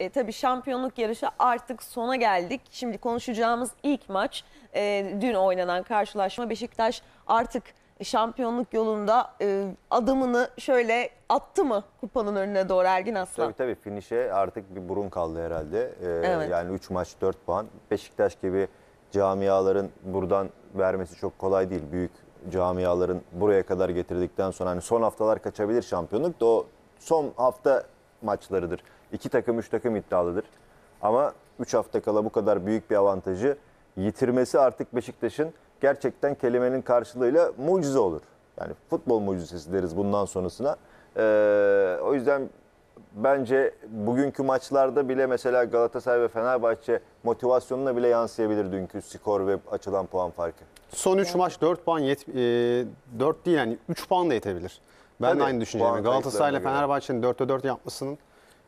E, tabii şampiyonluk yarışı artık sona geldik. Şimdi konuşacağımız ilk maç e, dün oynanan karşılaşma. Beşiktaş artık şampiyonluk yolunda e, adımını şöyle attı mı kupanın önüne doğru Ergin Aslan? Tabii tabii finişe artık bir burun kaldı herhalde. E, evet. Yani 3 maç 4 puan. Beşiktaş gibi camiaların buradan vermesi çok kolay değil. Büyük camiaların buraya kadar getirdikten sonra hani son haftalar kaçabilir şampiyonluk da o son hafta maçlarıdır. İki takım, üç takım iddialıdır. Ama 3 hafta kala bu kadar büyük bir avantajı yitirmesi artık Beşiktaş'ın gerçekten kelimenin karşılığıyla mucize olur. Yani futbol mucizesi deriz bundan sonrasına. Ee, o yüzden bence bugünkü maçlarda bile mesela Galatasaray ve Fenerbahçe motivasyonuna bile yansıyabilir dünkü skor ve açılan puan farkı. Son 3 maç 4 puan yet, e, 4 değil yani 3 puan da yetebilir. Ben Tabii, de aynı düşünceyim. Galatasaray ile Fenerbahçe'nin 4'te 4 yapmasının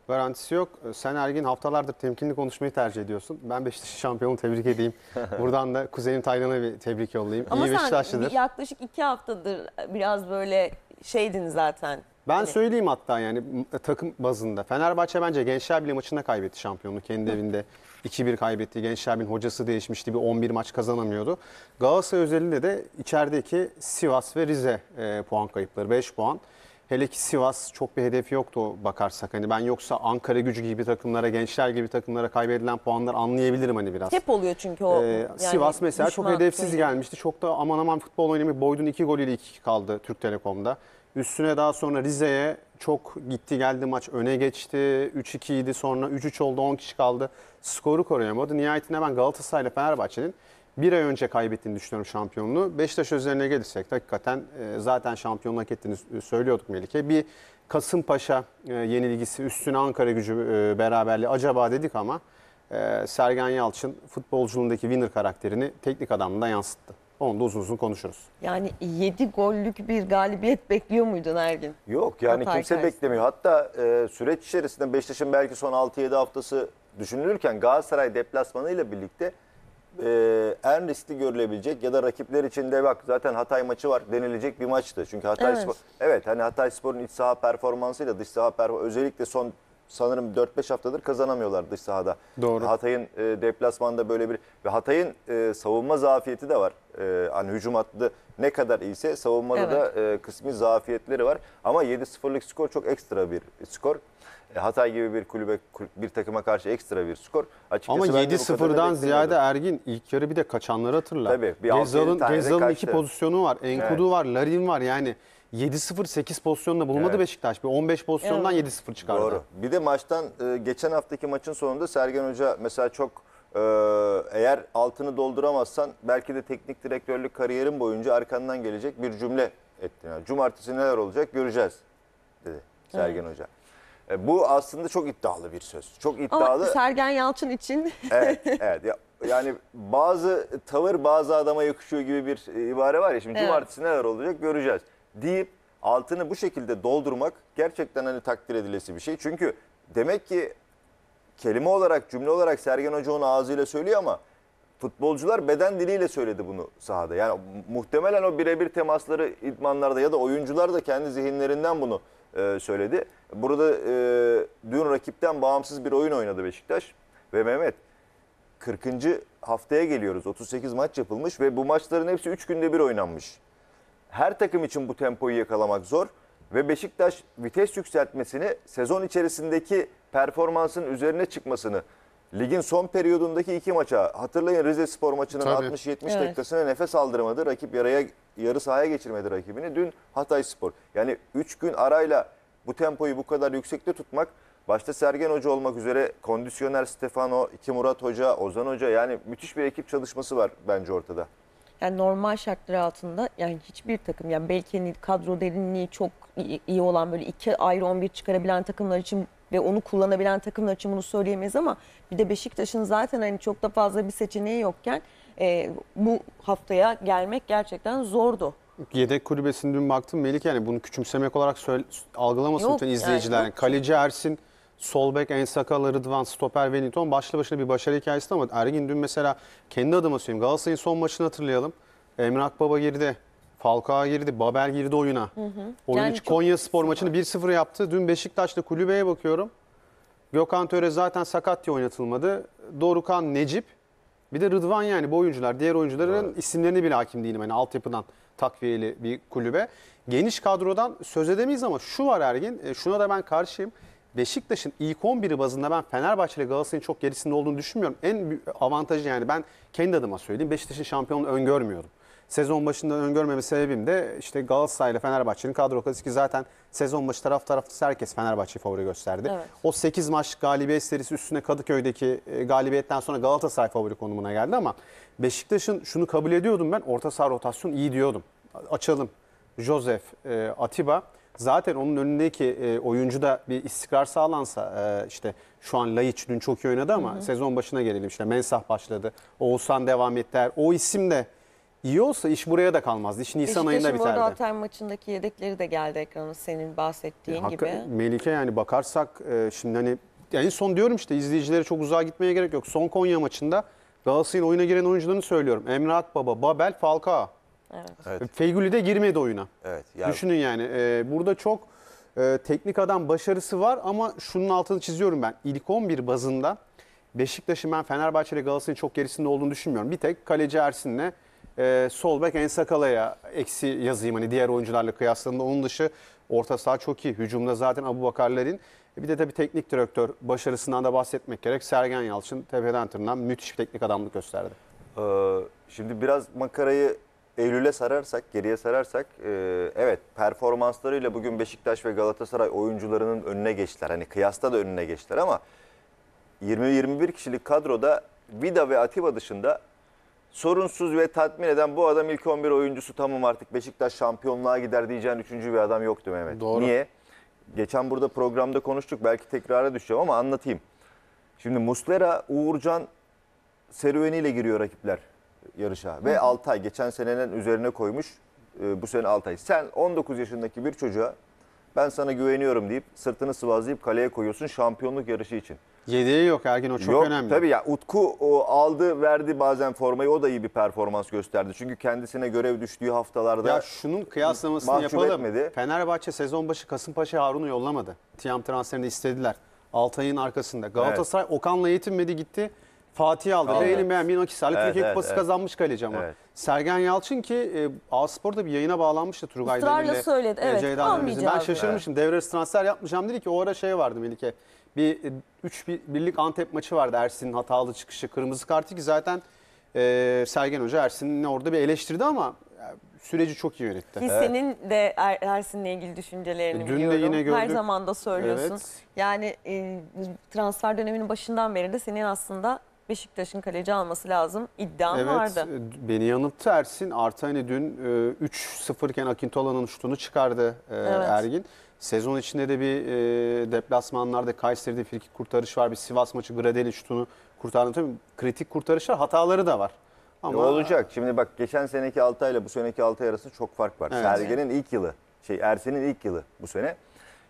Garantisi yok. Ee, sen Ergin haftalardır temkinli konuşmayı tercih ediyorsun. Ben Beşiktaş şampiyonu tebrik edeyim. Buradan da kuzenim Taylan'a bir tebrik yollayayım. Ama İyi sen yaklaşık iki haftadır biraz böyle şeydin zaten. Ben hani söyleyeyim hatta yani takım bazında. Fenerbahçe bence Gençler Birliği maçında kaybetti şampiyonu. Kendi evinde 2-1 kaybetti. Gençler Birliği hocası değişmişti. Bir 11 maç kazanamıyordu. Galatasaray özelinde de içerideki Sivas ve Rize e, puan kayıpları 5 puan. Hele ki Sivas çok bir hedefi yoktu bakarsak. Hani ben yoksa Ankara gücü gibi takımlara, gençler gibi takımlara kaybedilen puanlar anlayabilirim hani biraz. Hep oluyor çünkü o. Ee, yani Sivas mesela çok hedefsiz oyunu. gelmişti. Çok da aman aman futbol oynamayı Boyd'un iki golüyle iki kaldı Türk Telekom'da. Üstüne daha sonra Rize'ye çok gitti geldi maç öne geçti. 3-2 idi sonra 3-3 oldu 10 kişi kaldı. Skoru koruyamadı. Nihayetinde ben Galatasaray'la Fenerbahçe'nin bir ay önce kaybettiğini düşünüyorum şampiyonluğu. Beşiktaş üzerine gelirsek hakikaten e, zaten şampiyonluk hak ettiğini e, söylüyorduk Melike. Bir Kasımpaşa e, yenilgisi üstüne Ankara gücü e, beraberliği acaba dedik ama Sergen Yalçın futbolculuğundaki winner karakterini teknik adamında yansıttı. Onu da uzun uzun konuşuruz. Yani 7 gollük bir galibiyet bekliyor muydun Ergin? Yok yani Hatay kimse karşısında. beklemiyor. Hatta e, süreç içerisinde Beşiktaş'ın belki son 6-7 haftası düşünülürken Galatasaray deplasmanıyla birlikte e, en riskli görülebilecek ya da rakipler için de bak zaten Hatay maçı var denilecek bir maçtı. Çünkü Hatay evet. Spor evet hani Hatay Spor'un iç saha performansıyla dış saha performansı özellikle son sanırım 4-5 haftadır kazanamıyorlar dış sahada. Doğru. Hatay'ın e, deplasmanda böyle bir ve Hatay'ın e, savunma zafiyeti de var. E, hani hücum hattı ne kadar iyiyse savunmada evet. da e, kısmi zafiyetleri var. Ama 7-0'lık skor çok ekstra bir skor. E, Hatay gibi bir kulübe bir takıma karşı ekstra bir skor. Açıkçası Ama 7-0'dan ziyade Ergin ilk yarı bir de kaçanları hatırla. Tabii. Gezal'ın Gezal'ın iki pozisyonu var. Enkudu evet. var, Larin var. Yani 7-0-8 pozisyonda bulmadı evet. Beşiktaş. Bir 15 pozisyondan evet. 7-0 çıkardı. Doğru. Bir de maçtan e, geçen haftaki maçın sonunda Sergen Hoca mesela çok e, eğer altını dolduramazsan belki de teknik direktörlük kariyerin boyunca arkandan gelecek bir cümle ettin. Cumartesi neler olacak göreceğiz dedi Sergen evet. Hoca. E, bu aslında çok iddialı bir söz. Çok iddialı. Ama Sergen Yalçın için. evet, evet. yani bazı tavır bazı adama yakışıyor gibi bir e, ibare var ya. Şimdi Evet. cumartesi neler olacak göreceğiz. Deyip altını bu şekilde doldurmak gerçekten hani takdir edilesi bir şey. Çünkü demek ki kelime olarak, cümle olarak Sergen Hoca onu ağzıyla söylüyor ama futbolcular beden diliyle söyledi bunu sahada. Yani muhtemelen o birebir temasları idmanlarda ya da oyuncular da kendi zihinlerinden bunu e, söyledi. Burada e, dün rakipten bağımsız bir oyun oynadı Beşiktaş ve Mehmet 40. haftaya geliyoruz. 38 maç yapılmış ve bu maçların hepsi 3 günde bir oynanmış. Her takım için bu tempoyu yakalamak zor ve Beşiktaş vites yükseltmesini sezon içerisindeki performansın üzerine çıkmasını Ligin son periyodundaki iki maça hatırlayın Rize Spor maçının 60-70 evet. dakikasına nefes aldırmadı. Rakip yaraya yarı sahaya geçirmedi rakibini. Dün Hatay Spor. Yani 3 gün arayla bu tempoyu bu kadar yüksekte tutmak başta Sergen Hoca olmak üzere kondisyoner Stefano, iki Murat Hoca, Ozan Hoca yani müthiş bir ekip çalışması var bence ortada. Yani normal şartlar altında yani hiçbir takım yani belki hani kadro derinliği çok iyi olan böyle iki ayrı 11 çıkarabilen takımlar için ve onu kullanabilen takımlar için bunu söyleyemeyiz ama bir de Beşiktaş'ın zaten hani çok da fazla bir seçeneği yokken e, bu haftaya gelmek gerçekten zordu. Yedek kulübesini dün baktım Melik yani bunu küçümsemek olarak söyle, algılamasın lütfen izleyiciler. Yani, Kaleci Ersin, sol bek Ensaka, Rıdvan, stoper Wellington başlı başına bir başarı hikayesi ama Ergin dün mesela kendi adıma söyleyeyim Galatasaray'ın son maçını hatırlayalım. Emrah Baba geride Falcao girdi, Babel girdi oyuna. Hı hı. Oyun yani Konya Spor maçını 1-0 yaptı. Dün Beşiktaş'ta kulübeye bakıyorum. Gökhan Töre zaten sakat diye oynatılmadı. Dorukan Necip. Bir de Rıdvan yani bu oyuncular. Diğer oyuncuların evet. isimlerini bile hakim değilim. Yani altyapıdan takviyeli bir kulübe. Geniş kadrodan söz edemeyiz ama şu var Ergin. E, şuna da ben karşıyım. Beşiktaş'ın ilk 11'i bazında ben Fenerbahçe ile Galatasaray'ın çok gerisinde olduğunu düşünmüyorum. En avantajı yani ben kendi adıma söyleyeyim. Beşiktaş'ın şampiyonluğunu öngörmüyorum sezon başında öngörmeme sebebim de işte Galatasaray ile Fenerbahçe'nin kadro kazısı ki zaten sezon başı taraf taraftarı herkes Fenerbahçe'yi favori gösterdi. Evet. O 8 maç galibiyet serisi üstüne Kadıköy'deki e, galibiyetten sonra Galatasaray favori konumuna geldi ama Beşiktaş'ın şunu kabul ediyordum ben orta saha rotasyon iyi diyordum. Açalım. Josef, e, Atiba zaten onun önündeki e, oyuncu da bir istikrar sağlansa e, işte şu an Laiç dün çok iyi oynadı ama hı hı. sezon başına gelelim işte Mensah başladı. Oğuzhan devam etti. O isim de iyi olsa iş buraya da kalmazdı. İş Nisan ayında biterdi. Beşiktaş'ın Hatay maçındaki yedekleri de geldi ekrana senin bahsettiğin Hakka, gibi. Melike yani bakarsak e, şimdi hani en son diyorum işte izleyicilere çok uzağa gitmeye gerek yok. Son Konya maçında Galatasaray'ın oyuna giren oyuncularını söylüyorum. Emre Akbaba, Babel, Falcao. Evet. evet. E, Feygülü de girmedi oyuna. Evet. Yani... Düşünün yani e, burada çok e, teknik adam başarısı var ama şunun altını çiziyorum ben. İlk 11 bazında Beşiktaş'ın ben Fenerbahçe ile Galatasaray'ın çok gerisinde olduğunu düşünmüyorum. Bir tek kaleci Ersin'le e, sol bek sakalaya eksi yazayım hani diğer oyuncularla kıyaslandığında. Onun dışı orta saha çok iyi. Hücumda zaten Abu Bakarların. E, bir de tabii teknik direktör başarısından da bahsetmek gerek. Sergen Yalçın tepeden tırnağa müthiş bir teknik adamlık gösterdi. Ee, şimdi biraz makarayı Eylül'e sararsak, geriye sararsak e, evet performanslarıyla bugün Beşiktaş ve Galatasaray oyuncularının önüne geçtiler. Hani kıyasta da önüne geçtiler ama 20-21 kişilik kadroda Vida ve Atiba dışında sorunsuz ve tatmin eden bu adam ilk 11 oyuncusu tamam artık Beşiktaş şampiyonluğa gider diyeceğin üçüncü bir adam yoktu Mehmet. Doğru. Niye? Geçen burada programda konuştuk belki tekrara düşeceğim ama anlatayım. Şimdi Muslera, Uğurcan serüveniyle giriyor rakipler yarışa. Ve Altay geçen senenin üzerine koymuş e, bu sene Altay. Sen 19 yaşındaki bir çocuğa ben sana güveniyorum deyip sırtını sıvazlayıp kaleye koyuyorsun şampiyonluk yarışı için. Yedeği yok Ergin o çok Yok, önemli. Tabii ya Utku o, aldı verdi bazen formayı o da iyi bir performans gösterdi. Çünkü kendisine görev düştüğü haftalarda Ya şunun kıyaslamasını yapalım. etmedi. Fenerbahçe sezon başı Kasımpaşa Harun'u yollamadı. Tiyam transferini istediler. Altay'ın arkasında. Galatasaray Okan'la yetinmedi gitti. Fatih aldı. Aldı. Reyli Memin Akisar'la Evet, Türkiye evet, Kupası evet. kazanmış kaleci ama. Evet. Sergen Yalçın ki e, A bir yayına bağlanmıştı Turgay Demir'le. söyledi, e, evet, Ben almayacağız. şaşırmışım. Devre transfer yapmayacağım dedi ki o ara şey vardı Melike. Bir e, 3 birlik Antep maçı vardı Ersin'in hatalı çıkışı. Kırmızı kartı ki zaten e, Sergen Hoca Ersin'i orada bir eleştirdi ama süreci çok iyi yönetti. Ki senin de er, Ersin'le ilgili düşüncelerini e, dün biliyorum. De yine gördük. Her zaman da söylüyorsun. Evet. Yani e, transfer döneminin başından beri de senin aslında Beşiktaş'ın kaleci alması lazım iddian evet, vardı. Evet beni yanılttı Ersin. Artı hani dün e, 3-0 iken Akintola'nın şutunu çıkardı e, evet. Ergin. Sezon içinde de bir e, deplasmanlarda Kayseri'de frikik kurtarış var. Bir Sivas maçı Gradeli şutunu kurtardı. Tabii kritik kurtarışlar hataları da var. E, Ama... E olacak. Şimdi bak geçen seneki Altay ile bu seneki Altay arasında çok fark var. Evet. Sergen'in ilk yılı, şey Ersen'in ilk yılı bu sene.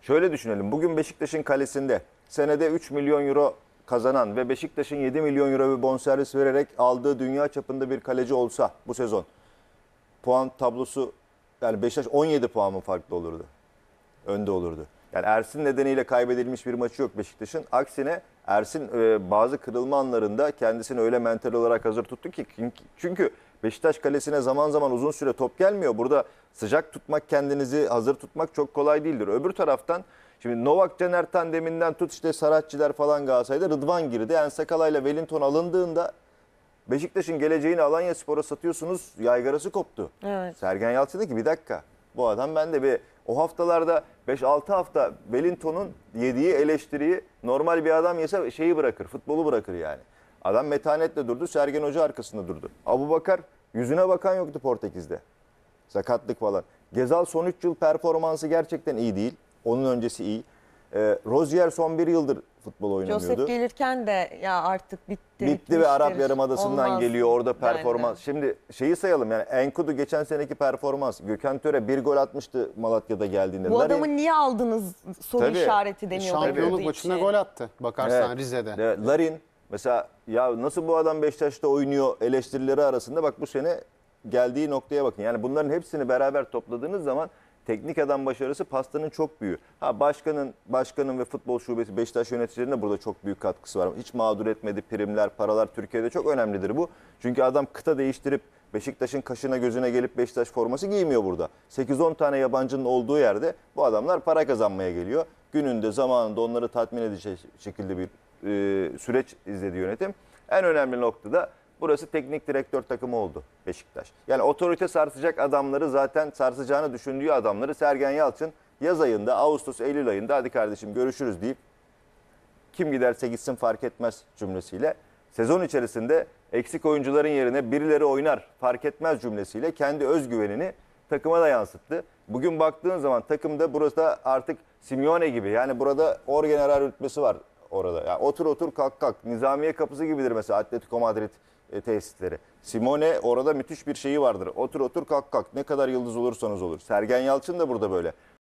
Şöyle düşünelim. Bugün Beşiktaş'ın kalesinde senede 3 milyon euro kazanan ve Beşiktaş'ın 7 milyon euro bir bonservis vererek aldığı dünya çapında bir kaleci olsa bu sezon puan tablosu yani Beşiktaş 17 puan mı farklı olurdu? önde olurdu. Yani Ersin nedeniyle kaybedilmiş bir maçı yok Beşiktaş'ın. Aksine Ersin e, bazı kırılma anlarında kendisini öyle mental olarak hazır tuttu ki çünkü Beşiktaş kalesine zaman zaman uzun süre top gelmiyor. Burada sıcak tutmak, kendinizi hazır tutmak çok kolay değildir. Öbür taraftan şimdi Novak Caner tandeminden tut işte Saratçiler falan Galatasaray'da Rıdvan girdi. Yani Sakala ile Wellington alındığında Beşiktaş'ın geleceğini Alanya Spor'a satıyorsunuz yaygarası koptu. Evet. Sergen Yalçın dedi ki bir dakika bu adam ben de bir o haftalarda 5-6 hafta Wellington'un yediği eleştiriyi normal bir adam yese şeyi bırakır, futbolu bırakır yani. Adam metanetle durdu, Sergen Hoca arkasında durdu. Abu Bakar yüzüne bakan yoktu Portekiz'de. Sakatlık falan. Gezal son 3 yıl performansı gerçekten iyi değil. Onun öncesi iyi. E, Rozier son 1 yıldır futbol oynamıyordu. Joseph gelirken de ya artık bitti. Bitti ve Arap Yarımadası'ndan Olmaz geliyor orada performans. Yani. Şimdi şeyi sayalım yani Enkudu geçen seneki performans. Gökhan Töre bir gol atmıştı Malatya'da geldiğinde. Bu adamı Larin... niye aldınız soru Tabii. işareti deniyor. Şampiyonluk maçında gol attı bakarsan evet. Rize'de. Evet. Larin mesela ya nasıl bu adam Beşiktaş'ta oynuyor eleştirileri arasında bak bu sene geldiği noktaya bakın. Yani bunların hepsini beraber topladığınız zaman teknik adam başarısı pastanın çok büyüğü. Ha başkanın başkanın ve futbol şubesi Beşiktaş yöneticilerinin burada çok büyük katkısı var. Hiç mağdur etmedi primler, paralar Türkiye'de çok önemlidir bu. Çünkü adam kıta değiştirip Beşiktaş'ın kaşına gözüne gelip Beşiktaş forması giymiyor burada. 8-10 tane yabancının olduğu yerde bu adamlar para kazanmaya geliyor. Gününde zamanında onları tatmin edecek şekilde bir e, süreç izledi yönetim. En önemli nokta da. Burası teknik direktör takımı oldu Beşiktaş. Yani otorite sarsacak adamları zaten sarsacağını düşündüğü adamları Sergen Yalçın yaz ayında, Ağustos, Eylül ayında hadi kardeşim görüşürüz deyip kim giderse gitsin fark etmez cümlesiyle sezon içerisinde eksik oyuncuların yerine birileri oynar fark etmez cümlesiyle kendi özgüvenini takıma da yansıttı. Bugün baktığın zaman takımda burada artık Simeone gibi yani burada orgeneral rütbesi var orada. Yani otur otur kalk kalk. Nizamiye kapısı gibidir mesela Atletico Madrid e, tesisleri. Simone orada müthiş bir şeyi vardır. Otur otur kalk kalk ne kadar yıldız olursanız olur. Sergen Yalçın da burada böyle.